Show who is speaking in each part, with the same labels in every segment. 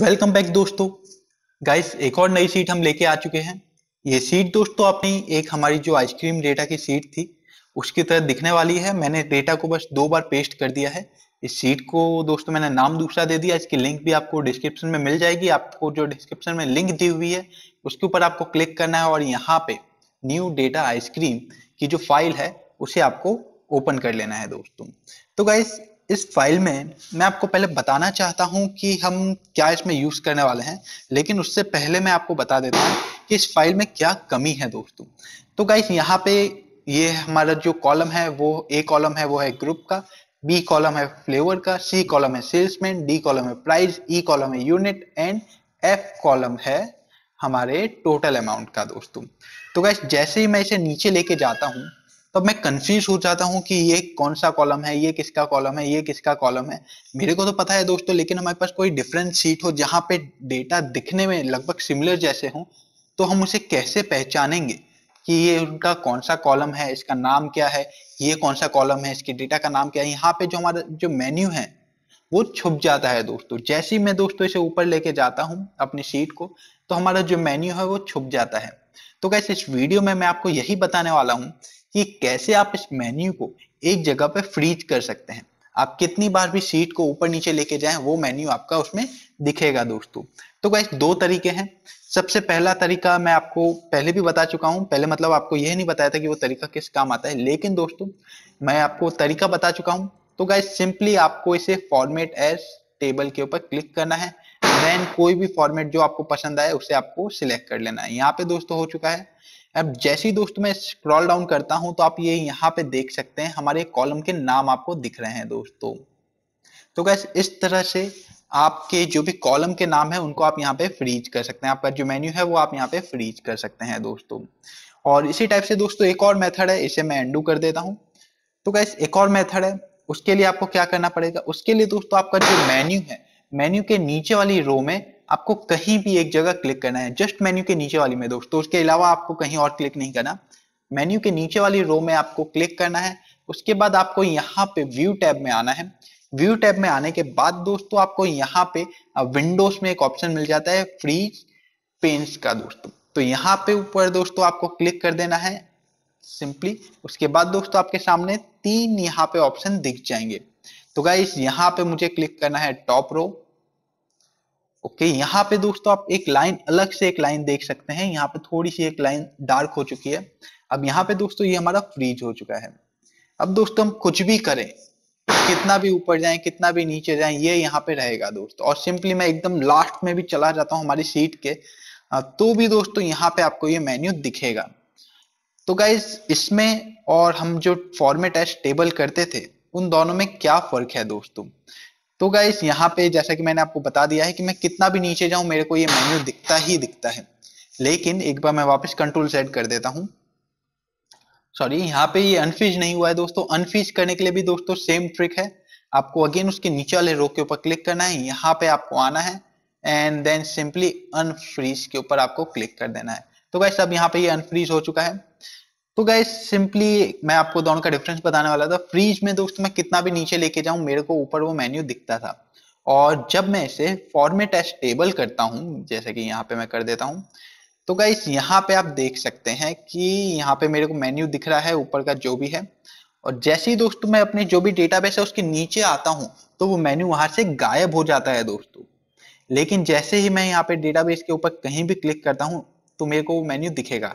Speaker 1: welcome back दोस्तों guys एक और नई सीट हम लेके आ चुके हैं ये सीट दोस्तों अपनी एक हमारी जो आइसक्रीम डेटा की सीट थी उसकी तरह दिखने वाली है मैंने डेटा को बस दो बार पेस्ट कर दिया है इस सीट को दोस्तों मैंने नाम दूसरा दे दिया इसकी लिंक भी आपको डिस्क्रिप्शन में मिल जाएगी आपको जो डिस्क्रिप्शन में लिंक दी हुई है उसके ऊपर आपको क्लिक करना है और यहाँ पे न्यू डेटा आइसक्रीम की जो फाइल है उसे आपको ओपन कर लेना है दोस्तों तो गाइस इस फाइल में मैं आपको पहले बताना चाहता हूं कि हम क्या इसमें यूज करने वाले हैं लेकिन उससे पहले मैं आपको बता देता हूं कि इस फाइल में क्या कमी है दोस्तों तो गाइस यहां पे ये हमारा जो कॉलम है वो ए कॉलम है वो है ग्रुप का बी कॉलम है फ्लेवर का सी कॉलम है सेल्समैन डी कॉलम है प्राइस ई e कॉलम है यूनिट एंड एफ कॉलम है हमारे टोटल अमाउंट का दोस्तों तो गाइस जैसे ही मैं इसे नीचे लेके जाता हूँ तो मैं कंफ्यूज हो जाता हूँ कि ये कौन सा कॉलम है ये किसका कॉलम है ये किसका कॉलम है मेरे को तो पता है दोस्तों लेकिन हमारे पास कोई डिफरेंट सीट हो जहाँ पे डेटा दिखने में लगभग सिमिलर जैसे हो तो हम उसे कैसे पहचानेंगे कि ये उनका कौन सा कॉलम है इसका नाम क्या है ये कौन सा कॉलम है इसके डेटा का नाम क्या है यहाँ पे जो हमारा जो मेन्यू है वो छुप जाता है दोस्तों जैसे ही मैं दोस्तों इसे ऊपर लेके जाता हूँ अपनी सीट को तो हमारा जो मेन्यू है वो छुप जाता है तो कैसे इस वीडियो में मैं आपको यही बताने वाला हूँ कि कैसे आप इस मेन्यू को एक जगह पे फ्रीज कर सकते हैं आप कितनी बार भी सीट को ऊपर नीचे लेके जाएं वो मेन्यू आपका उसमें दिखेगा दोस्तों तो गाइस दो तरीके हैं सबसे पहला तरीका मैं आपको पहले भी बता चुका हूं पहले मतलब आपको यह नहीं बताया था कि वो तरीका किस काम आता है लेकिन दोस्तों मैं आपको तरीका बता चुका हूं तो गाइस सिंपली आपको इसे फॉर्मेट एज टेबल के ऊपर क्लिक करना है देन कोई भी फॉर्मेट जो आपको पसंद आए उसे आपको सिलेक्ट कर लेना है यहाँ पे दोस्तों हो चुका है अब जैसे ही दोस्तों मैं स्क्रॉल डाउन करता हूं तो आप ये यहाँ पे देख सकते हैं हमारे कॉलम के नाम आपको दिख रहे हैं दोस्तों तो कैसे इस तरह से आपके जो भी कॉलम के नाम है उनको आप यहाँ पे फ्रीज कर सकते हैं आपका जो मेन्यू है वो आप यहाँ पे फ्रीज कर सकते हैं दोस्तों और इसी टाइप से दोस्तों एक और मेथड है इसे मैं एंडू कर देता हूँ तो कैसे एक और मेथड है उसके लिए आपको क्या करना पड़ेगा उसके लिए दोस्तों आपका जो मेन्यू है मेन्यू के नीचे वाली रो में आपको कहीं भी एक जगह क्लिक करना है जस्ट मेन्यू के नीचे वाली में दोस्तों तो उसके अलावा आपको कहीं और क्लिक नहीं करना मेन्यू के नीचे वाली रो में आपको क्लिक करना है उसके बाद आपको यहाँ पे व्यू टैब में आना है व्यू टैब में आने के बाद दोस्तों आपको यहाँ पे विंडोज में एक ऑप्शन मिल जाता है फ्रीज पेंट्स का दोस्तों तो यहाँ पे ऊपर दोस्तों आपको क्लिक कर देना है सिंपली उसके बाद दोस्तों आपके सामने तीन यहाँ पे ऑप्शन दिख जाएंगे तो गाइस यहाँ पे मुझे क्लिक करना है टॉप रो ओके okay, यहाँ पे दोस्तों आप एक लाइन अलग से एक लाइन देख सकते हैं यहाँ पे थोड़ी सी एक लाइन डार्क हो चुकी है अब यहाँ पे दोस्तों ये हमारा फ्रीज हो चुका है अब दोस्तों हम कुछ भी करें कितना भी ऊपर जाए कितना भी नीचे जाए ये यहाँ पे रहेगा दोस्तों और सिंपली मैं एकदम लास्ट में भी चला जाता हूँ हमारी सीट के तो भी दोस्तों यहाँ पे आपको ये मेन्यू दिखेगा तो गाइज इसमें और हम जो फॉर्मेट है टेबल करते थे उन दोनों में क्या फर्क है दोस्तों तो गाइस यहाँ पे जैसा कि मैंने आपको बता दिया है कि मैं कितना भी नीचे जाऊं मेरे को ये मेन्यू दिखता ही दिखता है लेकिन एक बार मैं वापस कंट्रोल सेट कर देता हूँ सॉरी यहाँ पे ये अनफिज नहीं हुआ है दोस्तों अनफिज करने के लिए भी दोस्तों सेम ट्रिक है आपको अगेन उसके नीचे वाले रोक के ऊपर क्लिक करना है यहाँ पे आपको आना है एंड देन सिंपली अनफ्रीज के ऊपर आपको क्लिक कर देना है तो गाइस अब यहाँ पे ये अनफ्रीज हो चुका है तो गाइस सिंपली मैं आपको दोनों का डिफरेंस बताने वाला था फ्रीज में दोस्तों मैं कितना भी नीचे लेके जाऊं मेरे को ऊपर वो मेन्यू दिखता था और जब मैं इसे फॉर्मेट एस टेबल करता हूं जैसे कि यहाँ पे मैं कर देता हूं तो गाइस यहाँ पे आप देख सकते हैं कि यहाँ पे मेरे को मेन्यू दिख रहा है ऊपर का जो भी है और जैसे ही दोस्तों मैं अपने जो भी डेटाबेस है उसके नीचे आता हूँ तो वो मेन्यू वहां से गायब हो जाता है दोस्तों लेकिन जैसे ही मैं यहाँ पे डेटाबेस के ऊपर कहीं भी क्लिक करता हूँ तो मेरे को वो मेन्यू दिखेगा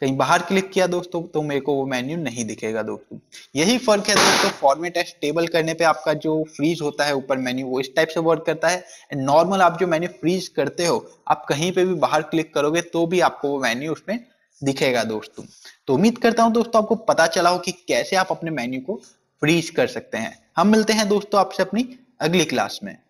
Speaker 1: कहीं बाहर क्लिक किया दोस्तों तो मेरे को वो मेन्यू नहीं दिखेगा दोस्तों यही फर्क है दोस्तों फॉर्मेट एस टेबल करने पे आपका जो फ्रीज होता है ऊपर मेन्यू वो इस टाइप से वर्क करता है एंड नॉर्मल आप जो मेन्यू फ्रीज करते हो आप कहीं पे भी बाहर क्लिक करोगे तो भी आपको वो मेन्यू उसमें दिखेगा दोस्तों तो उम्मीद करता हूँ दोस्तों आपको पता चला हो कि कैसे आप अपने मेन्यू को फ्रीज कर सकते हैं हम मिलते हैं दोस्तों आपसे अपनी अगली क्लास में